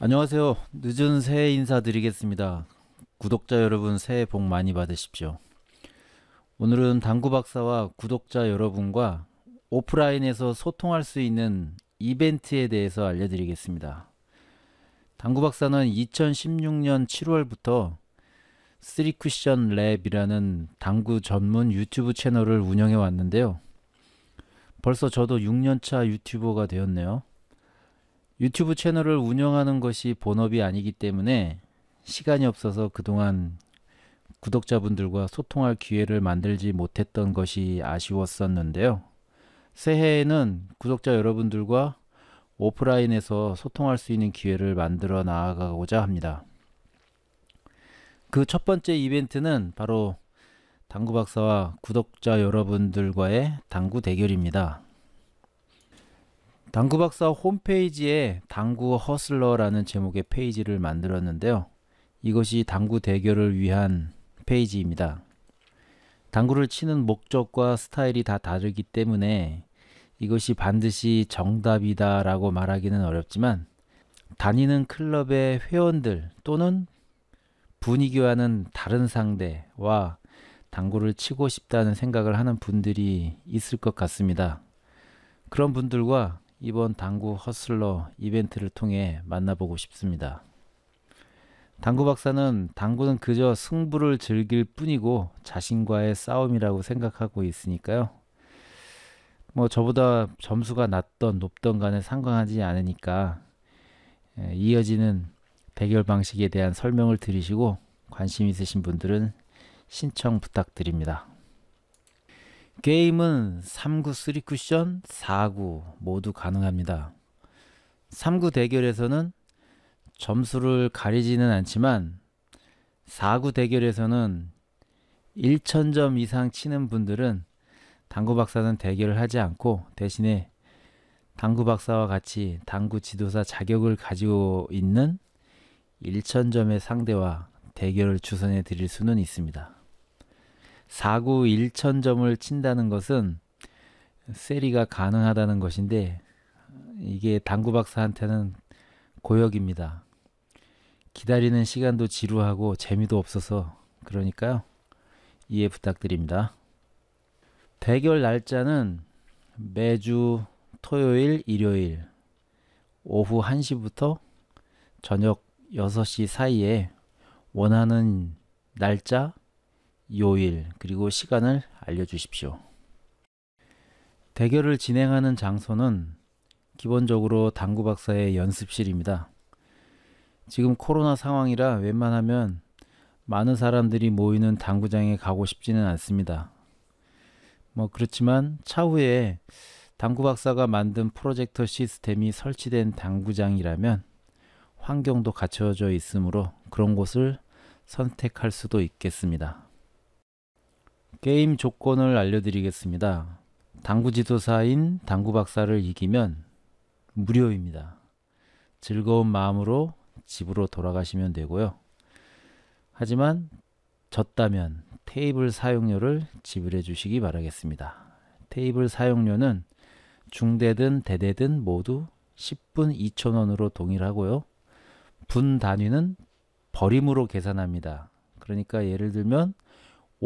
안녕하세요. 늦은 새해 인사드리겠습니다. 구독자 여러분 새해 복 많이 받으십시오. 오늘은 당구 박사와 구독자 여러분과 오프라인에서 소통할 수 있는 이벤트에 대해서 알려드리겠습니다. 당구 박사는 2016년 7월부터 3쿠션 랩이라는 당구 전문 유튜브 채널을 운영해 왔는데요. 벌써 저도 6년차 유튜버가 되었네요. 유튜브 채널을 운영하는 것이 본업이 아니기 때문에 시간이 없어서 그동안 구독자분들과 소통할 기회를 만들지 못했던 것이 아쉬웠었는데요. 새해에는 구독자 여러분들과 오프라인에서 소통할 수 있는 기회를 만들어 나아가고자 합니다. 그 첫 번째 이벤트는 바로 당구 박사와 구독자 여러분들과의 당구 대결입니다. 당구 박사 홈페이지에 당구 허슬러라는 제목의 페이지를 만들었는데요. 이것이 당구 대결을 위한 페이지입니다. 당구를 치는 목적과 스타일이 다 다르기 때문에 이것이 반드시 정답이다 라고 말하기는 어렵지만 다니는 클럽의 회원들 또는 분위기와는 다른 상대와 당구를 치고 싶다는 생각을 하는 분들이 있을 것 같습니다. 그런 분들과 이번 당구 허슬러 이벤트를 통해 만나보고 싶습니다. 당구 박사는 당구는 그저 승부를 즐길 뿐이고 자신과의 싸움이라고 생각하고 있으니까요. 뭐 저보다 점수가 낮던 높던 간에 상관하지 않으니까 예, 이어지는 대결 방식에 대한 설명을 들으시고 관심 있으신 분들은 신청 부탁드립니다. 게임은 3구 3쿠션, 4구 모두 가능합니다. 3구 대결에서는 점수를 가리지는 않지만 4구 대결에서는 1천점 이상 치는 분들은 당구 박사는 대결을 하지 않고 대신에 당구 박사와 같이 당구 지도사 자격을 가지고 있는 1천점의 상대와 대결을 주선해 드릴 수는 있습니다. 사구 1천점을 친다는 것은 세리가 가능하다는 것인데 이게 당구 박사한테는 고역입니다. 기다리는 시간도 지루하고 재미도 없어서 그러니까요. 이해 부탁드립니다. 대결 날짜는 매주 토요일, 일요일 오후 1시부터 저녁 6시 사이에 원하는 날짜, 요일, 그리고 시간을 알려주십시오. 대결을 진행하는 장소는 기본적으로 당구 박사의 연습실입니다. 지금 코로나 상황이라 웬만하면 많은 사람들이 모이는 당구장에 가고 싶지는 않습니다. 뭐 그렇지만 차후에 당구 박사가 만든 프로젝터 시스템이 설치된 당구장이라면 환경도 갖춰져 있으므로 그런 곳을 선택할 수도 있겠습니다. 게임 조건을 알려드리겠습니다. 당구 지도사인 당구 박사를 이기면 무료입니다. 즐거운 마음으로 집으로 돌아가시면 되고요. 하지만 졌다면 테이블 사용료를 지불해 주시기 바라겠습니다. 테이블 사용료는 중대든 대대든 모두 10분 2천원으로 동일하고요. 분 단위는 버림으로 계산합니다. 그러니까 예를 들면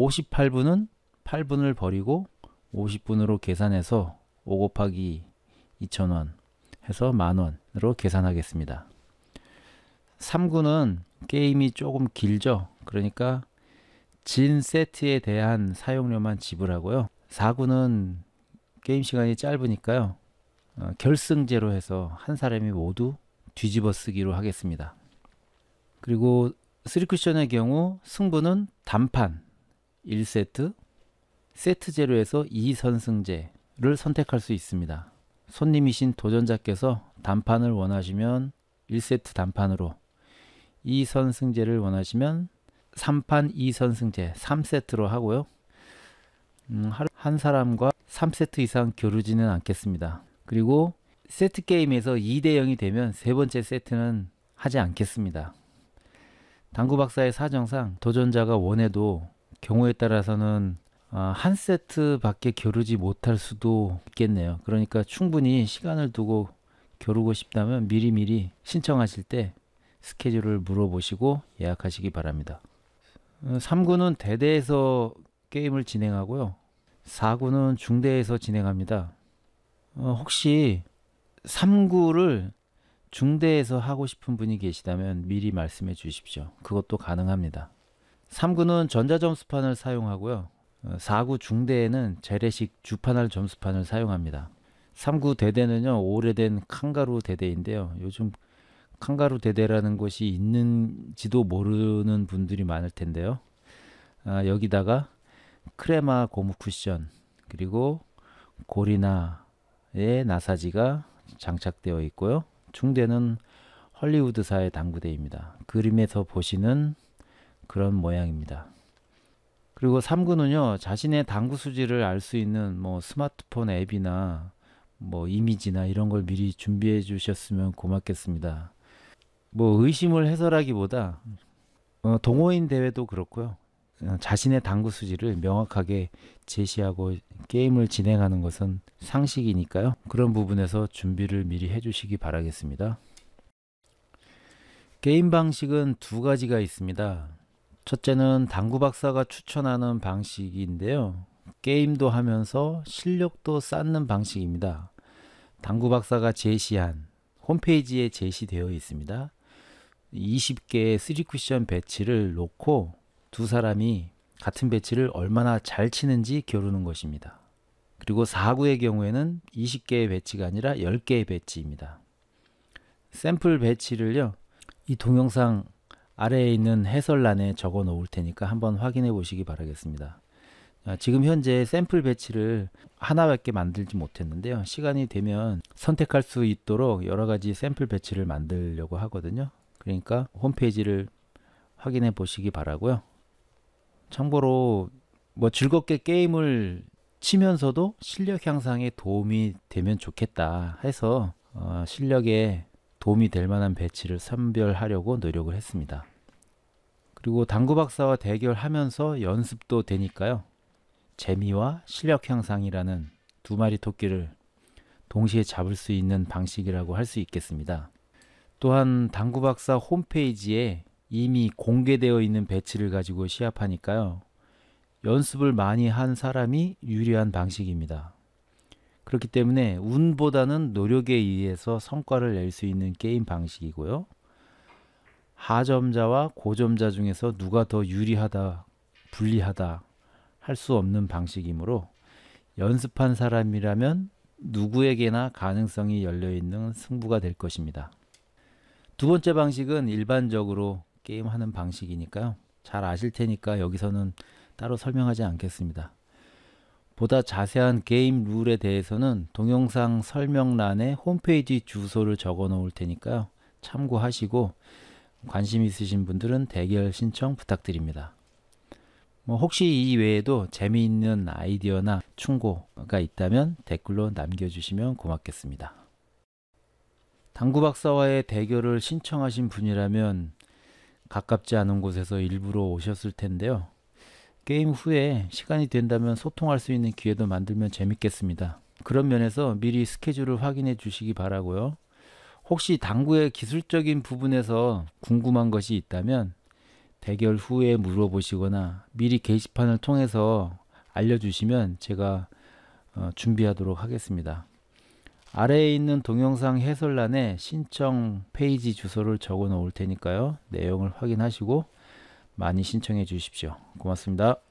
58분은 8분을 버리고 50분으로 계산해서 5 곱하기 2,000원 해서 만원으로 계산하겠습니다. 3구는 게임이 조금 길죠. 그러니까 진 세트에 대한 사용료만 지불하고요. 4구는 게임 시간이 짧으니까요. 어, 결승제로 해서 한 사람이 모두 뒤집어 쓰기로 하겠습니다. 그리고 3쿠션의 경우 승부는 단판 1세트, 세트 제로에서 2선승제를 선택할 수 있습니다. 손님이신 도전자께서 단판을 원하시면 1세트 단판으로 2선승제를 원하시면 3판 2선승제 3세트로 하고요. 음, 한 사람과 3세트 이상 겨루지는 않겠습니다. 그리고 세트 게임에서 2대 0이 되면 세 번째 세트는 하지 않겠습니다. 당구 박사의 사정상 도전자가 원해도 경우에 따라서는 아, 한 세트밖에 겨루지 못할 수도 있겠네요. 그러니까 충분히 시간을 두고 겨루고 싶다면 미리미리 신청하실 때 스케줄을 물어보시고 예약하시기 바랍니다. 3구는 어, 대대에서 게임을 진행하고요. 4구는 중대에서 진행합니다. 어, 혹시 3구를 중대에서 하고 싶은 분이 계시다면 미리 말씀해 주십시오. 그것도 가능합니다. 3구는 전자점수판을 사용하고요. 4구 어, 중대에는 재래식 주판할 점수판을 사용합니다. 3구 대대는요. 오래된 칸가루 대대인데요. 요즘 칸가루 대대라는 것이 있는지도 모르는 분들이 많을 텐데요. 아, 여기다가 크레마 고무 쿠션 그리고 고리나의 나사지가 장착되어 있고요. 중대는 헐리우드사의 당구대입니다. 그림에서 보시는 그런 모양입니다. 그리고 3군은요 자신의 당구 수지를 알 수 있는 뭐 스마트폰 앱이나 뭐 이미지나 이런 걸 미리 준비해 주셨으면 고맙겠습니다. 뭐 의심을 해설하기보다 어, 동호인 대회도 그렇고요. 어, 자신의 당구 수지를 명확하게 제시하고 게임을 진행하는 것은 상식이니까요. 그런 부분에서 준비를 미리 해주시기 바라겠습니다. 게임 방식은 두 가지가 있습니다. 첫째는 당구 박사가 추천하는 방식인데요. 게임도 하면서 실력도 쌓는 방식입니다. 당구 박사가 제시한 홈페이지에 제시되어 있습니다. 20개의 3쿠션 배치를 놓고 두 사람이 같은 배치를 얼마나 잘 치는지 겨루는 것입니다. 그리고 4구의 경우에는 20개의 배치가 아니라 10개의 배치입니다. 샘플 배치를요. 이 동영상 아래에 있는 해설란에 적어 놓을 테니까 한번 확인해 보시기 바라겠습니다. 아, 지금 현재 샘플 배치를 하나밖에 만들지 못했는데요. 시간이 되면 선택할 수 있도록 여러 가지 샘플 배치를 만들려고 하거든요. 그러니까 홈페이지를 확인해 보시기 바라고요. 참고로 뭐 즐겁게 게임을 치면서도 실력 향상에 도움이 되면 좋겠다 해서 어 실력에 도움이 될 만한 배치를 선별하려고 노력을 했습니다. 그리고 당구 박사와 대결하면서 연습도 되니까요. 재미와 실력 향상이라는 두 마리 토끼를 동시에 잡을 수 있는 방식이라고 할 수 있겠습니다. 또한 당구 박사 홈페이지에 이미 공개되어 있는 배치를 가지고 시합하니까요. 연습을 많이 한 사람이 유리한 방식입니다. 그렇기 때문에 운보다는 노력에 의해서 성과를 낼 수 있는 게임 방식이고요. 하점자와 고점자 중에서 누가 더 유리하다, 불리하다 할 수 없는 방식이므로 연습한 사람이라면 누구에게나 가능성이 열려 있는 승부가 될 것입니다. 두 번째 방식은 일반적으로 게임하는 방식이니까요. 잘 아실 테니까 여기서는 따로 설명하지 않겠습니다. 보다 자세한 게임 룰에 대해서는 동영상 설명란에 홈페이지 주소를 적어 놓을 테니까요. 참고하시고 관심 있으신 분들은 대결 신청 부탁드립니다. 뭐 혹시 이 외에도 재미있는 아이디어나 충고가 있다면 댓글로 남겨주시면 고맙겠습니다. 당구박사와의 대결을 신청하신 분이라면 가깝지 않은 곳에서 일부러 오셨을 텐데요. 게임 후에 시간이 된다면 소통할 수 있는 기회도 만들면 재밌겠습니다. 그런 면에서 미리 스케줄을 확인해 주시기 바라고요. 혹시 당구의 기술적인 부분에서 궁금한 것이 있다면 대결 후에 물어보시거나 미리 게시판을 통해서 알려주시면 제가 어, 준비하도록 하겠습니다. 아래에 있는 동영상 해설란에 신청 페이지 주소를 적어 놓을 테니까요. 내용을 확인하시고 많이 신청해 주십시오. 고맙습니다.